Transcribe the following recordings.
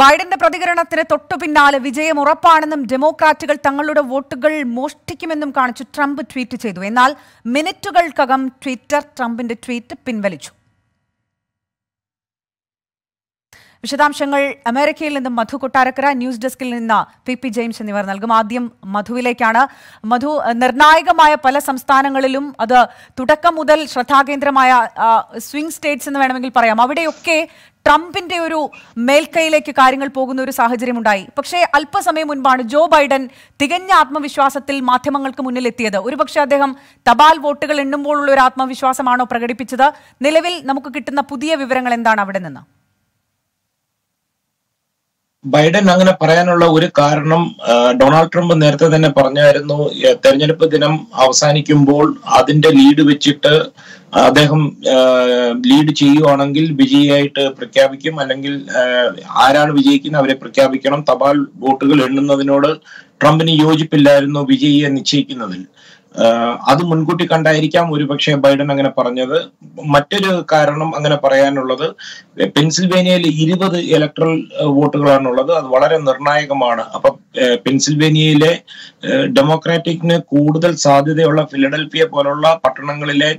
ബൈഡന്റെ പ്രതികരണത്തിന് തൊട്ടു പിന്നാലെ വിജയം ഉറപ്പാണെന്നും ഡെമോക്രാറ്റുകൾ തങ്ങളുടെ വോട്ടുകൾ മോഷ്ടിക്കുമെന്നും കാണിച്ചു ട്രംപ് ട്വീറ്റ് ചെയ്തു എന്നാൽ മിനിറ്റുകൾക്കകം ട്വിറ്റർ ട്രംപിന്റെ ട്വീറ്റ് പിൻവലിച്ചു വിശദാംശങ്ങൾ അമേരിക്കയിൽ നിന്നും മധു കൊട്ടാരക്കര ന്യൂസ് ഡെസ്കിൽ നിന്ന് പി പി ജെയിംസ് എന്നിവർ നൽകും ആദ്യം മധുവിലേക്കാണ് മധു നിർണായകമായ പല സംസ്ഥാനങ്ങളിലും അത് തുടക്കം മുതൽ ശ്രദ്ധാകേന്ദ്രമായ സ്വിംഗ് സ്റ്റേറ്റ്സ് എന്ന് വേണമെങ്കിൽ പറയാം അവിടെയൊക്കെ ട്രംപിന്റെ ഒരു മേൽക്കൈയിലേക്ക് കാര്യങ്ങൾ പോകുന്ന ഒരു സാഹചര്യം ഉണ്ടായി പക്ഷേ അല്പസമയം മുൻപാണ് ജോ ബൈഡൻ തികഞ്ഞ ആത്മവിശ്വാസത്തിൽ മാധ്യമങ്ങൾക്ക് മുന്നിൽ എത്തിയത് ഒരുപക്ഷെ അദ്ദേഹം തപാൽ വോട്ടുകൾ എണ്ണുമ്പോഴുള്ള ഒരു ആത്മവിശ്വാസമാണോ പ്രകടിപ്പിച്ചത് നിലവിൽ നമുക്ക് കിട്ടുന്ന പുതിയ വിവരങ്ങൾ എന്താണ് അവിടെ നിന്ന് ബൈഡൻ അങ്ങനെ പറയാനുള്ള ഒരു കാരണം ഡൊണാൾഡ് ട്രംപ് നേരത്തെ തന്നെ പറഞ്ഞായിരുന്നു തെരഞ്ഞെടുപ്പ് ദിനം അവസാനിക്കുമ്പോൾ അതിന്റെ ലീഡ് വെച്ചിട്ട് അദ്ദേഹം ലീഡ് ചെയ്യുവാണെങ്കിൽ വിജയിയായിട്ട് പ്രഖ്യാപിക്കും അല്ലെങ്കിൽ ആരാണ് വിജയിക്കുന്നത് അവരെ പ്രഖ്യാപിക്കണം തപാൽ വോട്ടുകൾ എണ്ണുന്നതിനോട് ട്രംപിന് യോജിപ്പില്ലായിരുന്നു വിജയിയെ നിശ്ചയിക്കുന്നതിൽ അത് മുൻകൂട്ടി കണ്ടായിരിക്കാം ഒരുപക്ഷെ ബൈഡൻ അങ്ങനെ പറഞ്ഞത് മറ്റൊരു കാരണം അങ്ങനെ പറയാനുള്ളത് പെൻസിൽവേനിയയിൽ ഇരുപത് ഇലക്ട്രൽ വോട്ടുകളാണുള്ളത് അത് വളരെ നിർണായകമാണ് അപ്പൊ പെൻസിൽവേനിയയിലെ ഡെമോക്രാറ്റിക്കിന് കൂടുതൽ സാധ്യതയുള്ള ഫിലഡൽഫിയ പോലുള്ള പട്ടണങ്ങളിലെ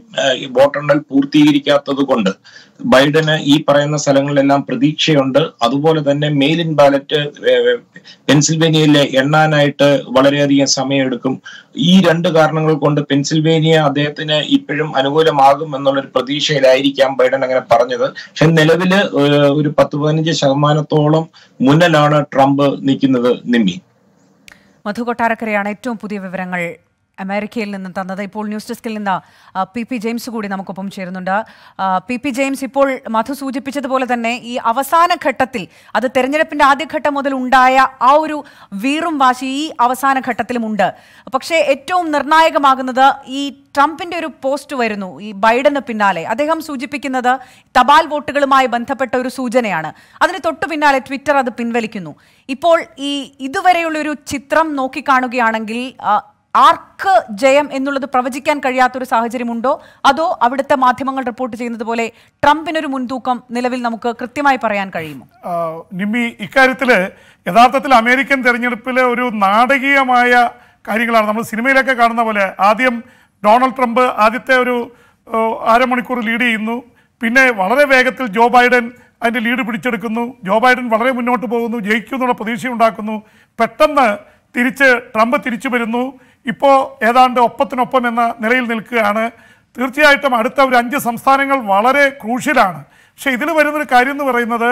വോട്ടെണ്ണൽ പൂർത്തീകരിക്കാത്തത് കൊണ്ട് ബൈഡന് ഈ പറയുന്ന സ്ഥലങ്ങളിലെല്ലാം പ്രതീക്ഷയുണ്ട് അതുപോലെ തന്നെ മെയിൽ ഇൻ ബാലറ്റ് പെൻസിൽവേനിയയിലെ എണ്ണാനായിട്ട് വളരെയധികം സമയമെടുക്കും ഈ രണ്ട് കാരണങ്ങൾ കാരണങ്ങൾ കൊണ്ട് പെൻസിൽവേനിയ അദ്ദേഹത്തിന് ഇപ്പോഴും അനുകൂലമാകും എന്നുള്ള ഒരു പ്രതീക്ഷയിലായിരിക്കാം ബൈഡൻ അങ്ങനെ പറഞ്ഞത് പക്ഷെ നിലവിൽ ഒരു പത്ത് പതിനഞ്ച് ശതമാനത്തോളം മുന്നിലാണ് ട്രംപ് നിൽക്കുന്നത് നിമ്മി മധു കൊട്ടാരക്കരയാണ് ഏറ്റവും പുതിയ വിവരങ്ങൾ അമേരിക്കയിൽ നിന്ന് തന്നത് ഇപ്പോൾ ന്യൂസ് ഡെസ്കിൽ നിന്ന് പി പി ജെയിംസ് കൂടി നമുക്കൊപ്പം ചേരുന്നുണ്ട് പി പി ജെയിംസ് ഇപ്പോൾ മധു സൂചിപ്പിച്ചതുപോലെ തന്നെ ഈ അവസാന ഘട്ടത്തിൽ അത് തെരഞ്ഞെടുപ്പിന്റെ ആദ്യഘട്ടം മുതൽ ഉണ്ടായ ആ ഒരു വീറും വാശി ഈ അവസാന ഘട്ടത്തിലും ഉണ്ട് പക്ഷേ ഏറ്റവും നിർണായകമാകുന്നത് ഈ ട്രംപിന്റെ ഒരു പോസ്റ്റ് വരുന്നു ഈ ബൈഡന് പിന്നാലെ അദ്ദേഹം സൂചിപ്പിക്കുന്നത് തപാൽ വോട്ടുകളുമായി ബന്ധപ്പെട്ട ഒരു സൂചനയാണ് അതിന് തൊട്ടു പിന്നാലെ ട്വിറ്റർ അത് പിൻവലിക്കുന്നു ഇപ്പോൾ ഈ ഇതുവരെയുള്ള ഒരു ചിത്രം നോക്കിക്കാണുകയാണെങ്കിൽ ആർക്ക് ജയം എന്നുള്ളത് പ്രവചിക്കാൻ കഴിയാത്തൊരു സാഹചര്യമുണ്ടോ അതോ അവിടുത്തെ മാധ്യമങ്ങൾ റിപ്പോർട്ട് ചെയ്യുന്നത് പോലെ ട്രംപിനൊരു മുൻതൂക്കം നിലവിൽ നമുക്ക് കൃത്യമായി പറയാൻ കഴിയുമോ നിമ്മി ഇക്കാര്യത്തിൽ യഥാർത്ഥത്തിൽ അമേരിക്കൻ തെരഞ്ഞെടുപ്പിലെ ഒരു നാടകീയമായ കാര്യങ്ങളാണ് നമ്മൾ സിനിമയിലൊക്കെ കാണുന്ന പോലെ ആദ്യം ഡൊണാൾഡ് ട്രംപ് ആദ്യത്തെ ഒരു അരമണിക്കൂർ ലീഡ് ചെയ്യുന്നു പിന്നെ വളരെ വേഗത്തിൽ ജോ ബൈഡൻ അതിൻ്റെ ലീഡ് പിടിച്ചെടുക്കുന്നു ജോ ബൈഡൻ വളരെ മുന്നോട്ട് പോകുന്നു ജയിക്കുന്നുള്ള പ്രതീക്ഷ ഉണ്ടാക്കുന്നു പെട്ടെന്ന് തിരിച്ച് ട്രംപ് തിരിച്ചു വരുന്നു ഇപ്പോൾ ഏതാണ്ട് ഒപ്പത്തിനൊപ്പം എന്ന നിലയിൽ നിൽക്കുകയാണ് തീർച്ചയായിട്ടും അടുത്ത ഒരു അഞ്ച് സംസ്ഥാനങ്ങൾ വളരെ ക്രൂഷ്യലാണ് പക്ഷേ ഇതിൽ വരുന്നൊരു കാര്യം എന്ന് പറയുന്നത്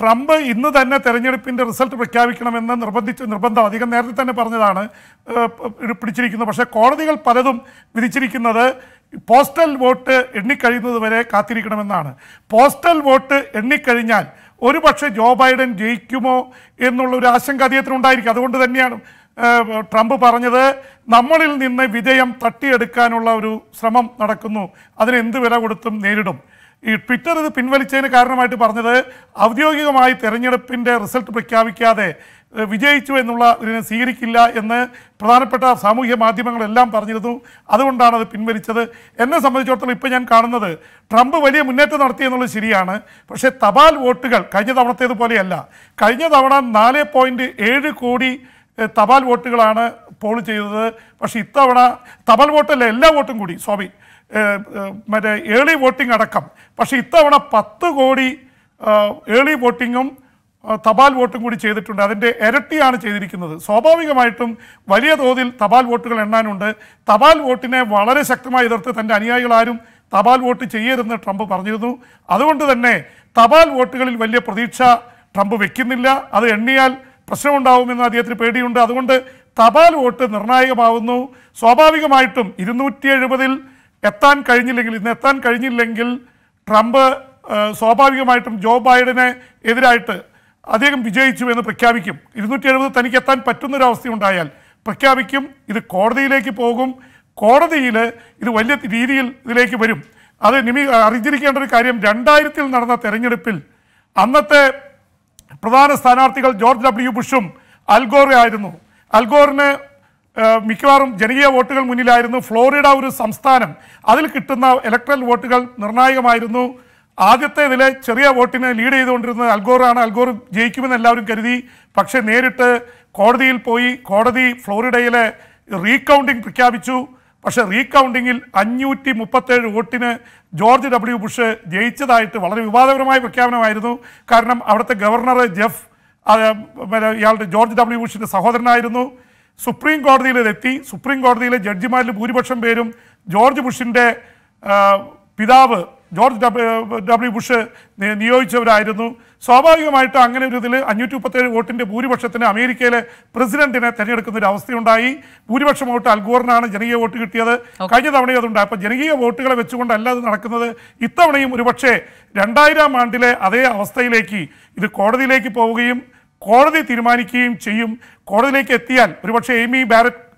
ട്രംപ് ഇന്ന് തന്നെ തെരഞ്ഞെടുപ്പിൻ്റെ റിസൾട്ട് പ്രഖ്യാപിക്കണമെന്ന് നിർബന്ധിച്ച് നിർബന്ധം അധികം നേരത്തെ തന്നെ പറഞ്ഞതാണ് പിടിച്ചിരിക്കുന്നത് പക്ഷേ കോടതികൾ പലതും വിധിച്ചിരിക്കുന്നത് പോസ്റ്റൽ വോട്ട് എണ്ണിക്കഴിയുന്നത് വരെ കാത്തിരിക്കണമെന്നാണ് പോസ്റ്റൽ വോട്ട് എണ്ണിക്കഴിഞ്ഞാൽ പക്ഷേ ജോ ബൈഡൻ ജയിക്കുമോ എന്നുള്ളൊരു ആശങ്ക അദ്ദേഹത്തിനുണ്ടായിരിക്കും അതുകൊണ്ട് തന്നെയാണ് ട്രംപ് പറഞ്ഞത് നമ്മളിൽ നിന്ന് വിജയം തട്ടിയെടുക്കാനുള്ള ഒരു ശ്രമം നടക്കുന്നു അതിനെന്ത് വില കൊടുത്തും നേരിടും ഈ ട്വിറ്റർ ഇത് പിൻവലിച്ചതിന് കാരണമായിട്ട് പറഞ്ഞത് ഔദ്യോഗികമായി തെരഞ്ഞെടുപ്പിൻ്റെ റിസൾട്ട് പ്രഖ്യാപിക്കാതെ വിജയിച്ചു എന്നുള്ള ഇതിനെ സ്വീകരിക്കില്ല എന്ന് പ്രധാനപ്പെട്ട സാമൂഹ്യ മാധ്യമങ്ങളെല്ലാം പറഞ്ഞിരുന്നു അതുകൊണ്ടാണ് അത് പിൻവലിച്ചത് എന്നെ സംബന്ധിച്ചിടത്തോളം ഇപ്പോൾ ഞാൻ കാണുന്നത് ട്രംപ് വലിയ മുന്നേറ്റം നടത്തി എന്നുള്ളത് ശരിയാണ് പക്ഷേ തപാൽ വോട്ടുകൾ കഴിഞ്ഞ തവണത്തേതുപോലെയല്ല കഴിഞ്ഞ തവണ നാല് കോടി തപാൽ വോട്ടുകളാണ് പോൾ ചെയ്തത് പക്ഷേ ഇത്തവണ തപാൽ വോട്ടല്ല എല്ലാ വോട്ടും കൂടി സോറി മറ്റേ ഏളി വോട്ടിംഗ് അടക്കം പക്ഷേ ഇത്തവണ പത്ത് കോടി ഏളി വോട്ടിങ്ങും തപാൽ വോട്ടും കൂടി ചെയ്തിട്ടുണ്ട് അതിൻ്റെ ഇരട്ടിയാണ് ചെയ്തിരിക്കുന്നത് സ്വാഭാവികമായിട്ടും വലിയ തോതിൽ തപാൽ വോട്ടുകൾ എണ്ണാനുണ്ട് തപാൽ വോട്ടിനെ വളരെ ശക്തമായി എതിർത്ത് തൻ്റെ അനുയായികളാരും തപാൽ വോട്ട് ചെയ്യരുതെന്ന് ട്രംപ് പറഞ്ഞിരുന്നു അതുകൊണ്ട് തന്നെ തപാൽ വോട്ടുകളിൽ വലിയ പ്രതീക്ഷ ട്രംപ് വെക്കുന്നില്ല അത് എണ്ണിയാൽ പ്രശ്നമുണ്ടാവുമെന്ന് അദ്ദേഹത്തിന് പേടിയുണ്ട് അതുകൊണ്ട് തപാൽ വോട്ട് നിർണായകമാവുന്നു സ്വാഭാവികമായിട്ടും ഇരുന്നൂറ്റി എഴുപതിൽ എത്താൻ കഴിഞ്ഞില്ലെങ്കിൽ ഇന്ന് എത്താൻ കഴിഞ്ഞില്ലെങ്കിൽ ട്രംപ് സ്വാഭാവികമായിട്ടും ജോ ബൈഡനെ എതിരായിട്ട് അദ്ദേഹം വിജയിച്ചു എന്ന് പ്രഖ്യാപിക്കും ഇരുന്നൂറ്റി എഴുപത് തനിക്ക് എത്താൻ പറ്റുന്നൊരവസ്ഥയുണ്ടായാൽ പ്രഖ്യാപിക്കും ഇത് കോടതിയിലേക്ക് പോകും കോടതിയിൽ ഇത് വലിയ രീതിയിൽ ഇതിലേക്ക് വരും അത് നിമി അറിഞ്ഞിരിക്കേണ്ട ഒരു കാര്യം രണ്ടായിരത്തിൽ നടന്ന തെരഞ്ഞെടുപ്പിൽ അന്നത്തെ പ്രധാന സ്ഥാനാർത്ഥികൾ ജോർജ് ഡബ്ല്യു ബുഷും അൽഗോറെ ആയിരുന്നു അൽഗോറിന് മിക്കവാറും ജനകീയ വോട്ടുകൾ മുന്നിലായിരുന്നു ഫ്ലോറിഡ ഒരു സംസ്ഥാനം അതിൽ കിട്ടുന്ന ഇലക്ട്രൽ വോട്ടുകൾ നിർണായകമായിരുന്നു ഇതിലെ ചെറിയ വോട്ടിനെ ലീഡ് ചെയ്തുകൊണ്ടിരുന്നത് അൽഗോറാണ് അൽഗോർ ജയിക്കുമെന്ന് എല്ലാവരും കരുതി പക്ഷേ നേരിട്ട് കോടതിയിൽ പോയി കോടതി ഫ്ലോറിഡയിലെ റീകൗണ്ടിംഗ് പ്രഖ്യാപിച്ചു പക്ഷേ റീകൗണ്ടിങ്ങിൽ അഞ്ഞൂറ്റി മുപ്പത്തേഴ് വോട്ടിന് ജോർജ് ഡബ്ല്യു ബുഷ് ജയിച്ചതായിട്ട് വളരെ വിവാദപരമായ പ്രഖ്യാപനമായിരുന്നു കാരണം അവിടുത്തെ ഗവർണർ ജെഫ് ഇയാളുടെ ജോർജ് ഡബ്ല്യു ബുഷിൻ്റെ സഹോദരനായിരുന്നു സുപ്രീം കോടതിയിൽ ഇതെത്തി സുപ്രീം കോടതിയിലെ ജഡ്ജിമാരിൽ ഭൂരിപക്ഷം പേരും ജോർജ് ബുഷിൻ്റെ പിതാവ് ജോർജ് ഡബ്ല്യു ബുഷ് നിയോഗിച്ചവരായിരുന്നു സ്വാഭാവികമായിട്ടും അങ്ങനെ ഒരു ഇതിൽ അഞ്ഞൂറ്റി മുപ്പത്തേഴ് വോട്ടിൻ്റെ ഭൂരിപക്ഷത്തിന് അമേരിക്കയിലെ പ്രസിഡന്റിനെ തെരഞ്ഞെടുക്കുന്ന ഒരു അവസ്ഥയുണ്ടായി ഭൂരിപക്ഷം വോട്ട് അൽഗോറിനാണ് ജനകീയ വോട്ട് കിട്ടിയത് കഴിഞ്ഞ തവണയും അതുണ്ടായി അപ്പോൾ ജനകീയ വോട്ടുകളെ വെച്ചുകൊണ്ടല്ല അത് നടക്കുന്നത് ഇത്തവണയും ഒരുപക്ഷെ രണ്ടായിരം ആണ്ടിലെ അതേ അവസ്ഥയിലേക്ക് ഇത് കോടതിയിലേക്ക് പോവുകയും കോടതി തീരുമാനിക്കുകയും ചെയ്യും കോടതിയിലേക്ക് എത്തിയാൽ ഒരുപക്ഷെ എമി ബാരറ്റ്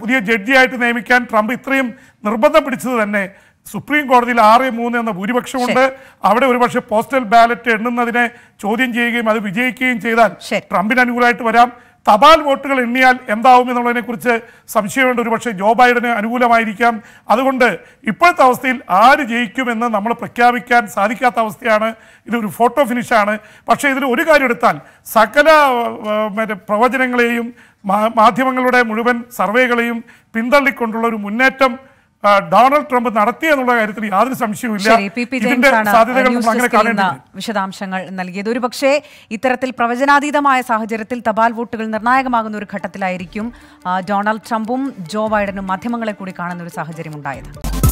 പുതിയ ജഡ്ജിയായിട്ട് നിയമിക്കാൻ ട്രംപ് ഇത്രയും നിർബന്ധം പിടിച്ചത് തന്നെ സുപ്രീം കോടതിയിൽ ആറ് മൂന്ന് എന്ന ഭൂരിപക്ഷമുണ്ട് അവിടെ ഒരുപക്ഷെ പോസ്റ്റൽ ബാലറ്റ് എണ്ണുന്നതിനെ ചോദ്യം ചെയ്യുകയും അത് വിജയിക്കുകയും ചെയ്താൽ ട്രംപിന് അനുകൂലമായിട്ട് വരാം തപാൽ വോട്ടുകൾ എണ്ണിയാൽ എന്താവും എന്നുള്ളതിനെക്കുറിച്ച് സംശയമുണ്ട് ഒരുപക്ഷെ ജോ ബൈഡന് അനുകൂലമായിരിക്കാം അതുകൊണ്ട് ഇപ്പോഴത്തെ അവസ്ഥയിൽ ആര് ജയിക്കുമെന്ന് നമ്മൾ പ്രഖ്യാപിക്കാൻ സാധിക്കാത്ത അവസ്ഥയാണ് ഇതൊരു ഫോട്ടോ ഫിനിഷാണ് പക്ഷേ ഇതിൽ ഒരു കാര്യം എടുത്താൽ സകല മറ്റേ പ്രവചനങ്ങളെയും മാധ്യമങ്ങളുടെ മുഴുവൻ സർവേകളെയും പിന്തള്ളിക്കൊണ്ടുള്ള ഒരു മുന്നേറ്റം ഡൊണാൾഡ് ട്രംപ് നടത്തിയെന്നുള്ള കാര്യത്തിൽ യാതൊരു സംശയവുമില്ല വിശദാംശങ്ങൾ നൽകിയത് ഒരു പക്ഷേ ഇത്തരത്തിൽ പ്രവചനാതീതമായ സാഹചര്യത്തിൽ തപാൽ വോട്ടുകൾ നിർണായകമാകുന്ന ഒരു ഘട്ടത്തിലായിരിക്കും ഡൊണാൾഡ് ട്രംപും ജോ ബൈഡനും മാധ്യമങ്ങളെ കൂടി കാണുന്ന ഒരു സാഹചര്യം ഉണ്ടായത്